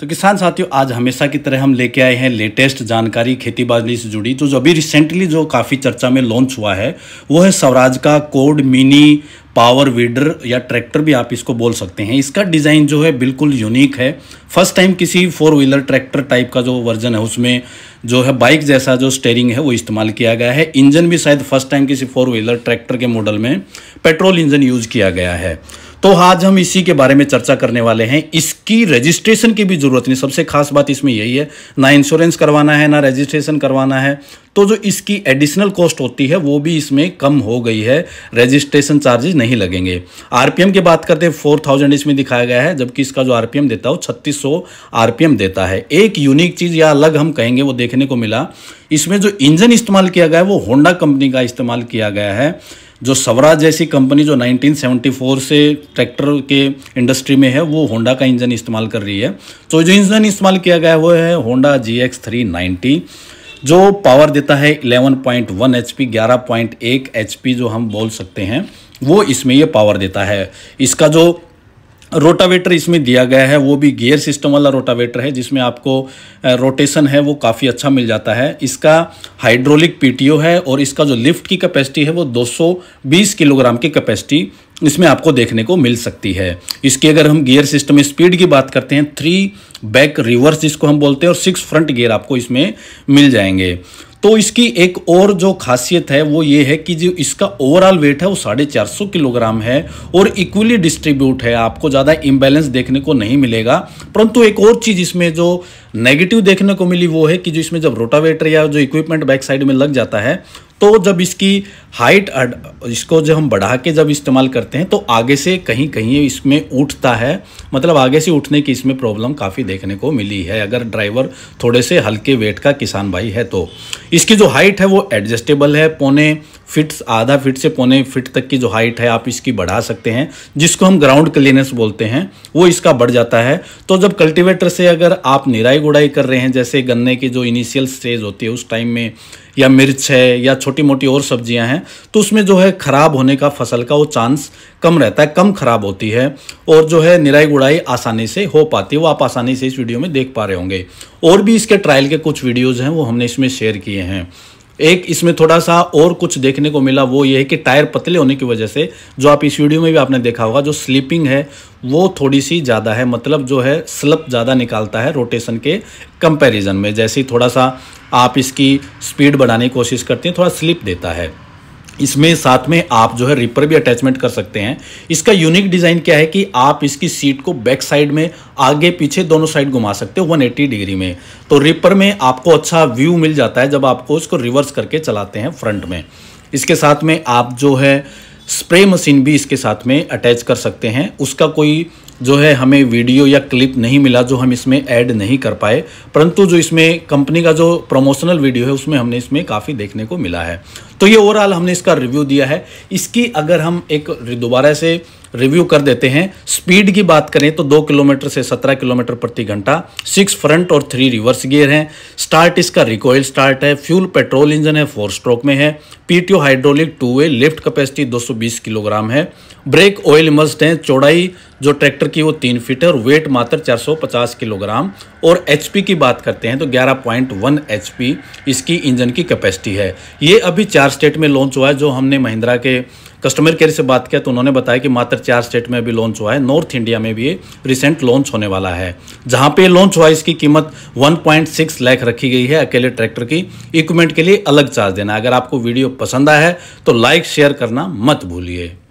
तो किसान साथियों आज हमेशा की तरह हम लेके आए हैं लेटेस्ट जानकारी खेती बाड़ी से जुड़ी जो तो जो अभी रिसेंटली जो काफ़ी चर्चा में लॉन्च हुआ है वो है स्वराज का कोड मिनी पावर वीडर या ट्रैक्टर भी आप इसको बोल सकते हैं इसका डिज़ाइन जो है बिल्कुल यूनिक है फर्स्ट टाइम किसी फोर व्हीलर ट्रैक्टर टाइप का जो वर्जन है उसमें जो है बाइक जैसा जो स्टेयरिंग है वो इस्तेमाल किया गया है इंजन भी शायद फर्स्ट टाइम किसी फोर व्हीलर ट्रैक्टर के मॉडल में पेट्रोल इंजन यूज़ किया गया है तो आज हम इसी के बारे में चर्चा करने वाले हैं इसकी रजिस्ट्रेशन की भी ज़रूरत नहीं सबसे खास बात इसमें यही है ना इंश्योरेंस करवाना है ना रजिस्ट्रेशन करवाना है तो जो इसकी एडिशनल कॉस्ट होती है वो भी इसमें कम हो गई है रजिस्ट्रेशन चार्जेस नहीं लगेंगे आरपीएम की बात करते हैं फोर थाउजेंड इसमें दिखाया गया है जबकि इसका जो आरपीएम देता है वो छत्तीस सौ आरपीएम देता है एक यूनिक चीज़ या अलग हम कहेंगे वो देखने को मिला इसमें जो इंजन इस्तेमाल किया गया है वो होंडा कंपनी का इस्तेमाल किया गया है जो स्वराज जैसी कंपनी जो 1974 से ट्रैक्टर के इंडस्ट्री में है वो होंडा का इंजन इस्तेमाल कर रही है तो जो इंजन इस्तेमाल किया गया है वो है Honda G X three ninety जो पावर देता है 11.1 पॉइंट वन एच पी ग्यारह पॉइंट एक एच पी जो हम बोल सकते हैं वो इसमें ये पावर देता है इसका जो रोटावेटर इसमें दिया गया है वो भी गियर सिस्टम वाला रोटावेटर है जिसमें आपको रोटेशन है वो काफ़ी अच्छा मिल जाता है इसका हाइड्रोलिक पीटीओ है और इसका जो लिफ्ट की कैपेसिटी है वो 220 किलोग्राम की कैपेसिटी इसमें आपको देखने को मिल सकती है इसकी अगर हम गियर सिस्टम में स्पीड की बात करते हैं थ्री बैक रिवर्स जिसको हम बोलते हैं और सिक्स फ्रंट गियर आपको इसमें मिल जाएंगे तो इसकी एक और जो खासियत है वो ये है कि जो इसका ओवरऑल वेट है वो साढ़े चार सौ किलोग्राम है और इक्वली डिस्ट्रीब्यूट है आपको ज़्यादा इम्बेलेंस देखने को नहीं मिलेगा परंतु एक और चीज़ इसमें जो नेगेटिव देखने को मिली वो है कि जो इसमें जब रोटावेटर या जो इक्विपमेंट बैक साइड में लग जाता है तो जब इसकी हाइट इसको जब हम बढ़ा के जब इस्तेमाल करते हैं तो आगे से कहीं कहीं इसमें उठता है मतलब आगे से उठने की इसमें प्रॉब्लम काफ़ी देखने को मिली है अगर ड्राइवर थोड़े से हल्के वेट का किसान भाई है तो इसकी जो हाइट है वो एडजस्टेबल है पौने फिट आधा फिट से पौने फिट तक की जो हाइट है आप इसकी बढ़ा सकते हैं जिसको हम ग्राउंड क्लीनेस बोलते हैं वो इसका बढ़ जाता है तो जब कल्टीवेटर से अगर आप निराई गुड़ाई कर रहे हैं जैसे गन्ने की जो इनिशियल स्टेज होती है उस टाइम में या मिर्च है या छोटी मोटी और सब्जियां हैं तो उसमें जो है ख़राब होने का फसल का वो चांस कम रहता है कम ख़राब होती है और जो है निराई गुड़ाई आसानी से हो पाती है वो आप आसानी से इस वीडियो में देख पा रहे होंगे और भी इसके ट्रायल के कुछ वीडियोज़ हैं वो हमने इसमें शेयर किए हैं एक इसमें थोड़ा सा और कुछ देखने को मिला वो ये है कि टायर पतले होने की वजह से जो आप इस वीडियो में भी आपने देखा होगा जो स्लीपिंग है वो थोड़ी सी ज़्यादा है मतलब जो है स्लप ज़्यादा निकालता है रोटेशन के कंपैरिजन में जैसे थोड़ा सा आप इसकी स्पीड बढ़ाने की कोशिश करते हैं थोड़ा स्लिप देता है इसमें साथ में आप जो है रिपर भी अटैचमेंट कर सकते हैं इसका यूनिक डिज़ाइन क्या है कि आप इसकी सीट को बैक साइड में आगे पीछे दोनों साइड घुमा सकते हो 180 डिग्री में तो रिपर में आपको अच्छा व्यू मिल जाता है जब आपको इसको रिवर्स करके चलाते हैं फ्रंट में इसके साथ में आप जो है स्प्रे मशीन भी इसके साथ में अटैच कर सकते हैं उसका कोई जो है हमें वीडियो या क्लिप नहीं मिला जो हम इसमें ऐड नहीं कर पाए परंतु जो इसमें कंपनी का जो प्रमोशनल वीडियो है उसमें हमने इसमें काफ़ी देखने को मिला है तो ये ओवरऑल हमने इसका रिव्यू दिया है इसकी अगर हम एक दोबारा से रिव्यू कर देते हैं स्पीड की बात करें तो दो किलोमीटर से सत्रह किलोमीटर प्रति घंटा सिक्स फ्रंट और थ्री रिवर्स गियर हैं स्टार्ट इसका रिकॉयल स्टार्ट है फ्यूल पेट्रोल इंजन है फोर स्ट्रोक में है PTO hydraulic two way lift capacity 220 kilogram है ब्रेक ऑयल मस्ट है चौड़ाई जो ट्रैक्टर की वो तीन फीट है और वेट मात्र 450 किलोग्राम और एच की बात करते हैं तो 11.1 पॉइंट इसकी इंजन की कैपेसिटी है ये अभी चार स्टेट में लॉन्च हुआ है जो हमने महिंद्रा के कस्टमर केयर से बात किया तो उन्होंने बताया कि मात्र चार स्टेट में अभी लॉन्च हुआ है नॉर्थ इंडिया में भी ये रिसेंट लॉन्च होने वाला है जहाँ पे लॉन्च हुआ इसकी कीमत 1.6 लाख रखी गई है अकेले ट्रैक्टर की इक्विपमेंट के लिए अलग चार्ज देना अगर आपको वीडियो पसंद आया है तो लाइक शेयर करना मत भूलिए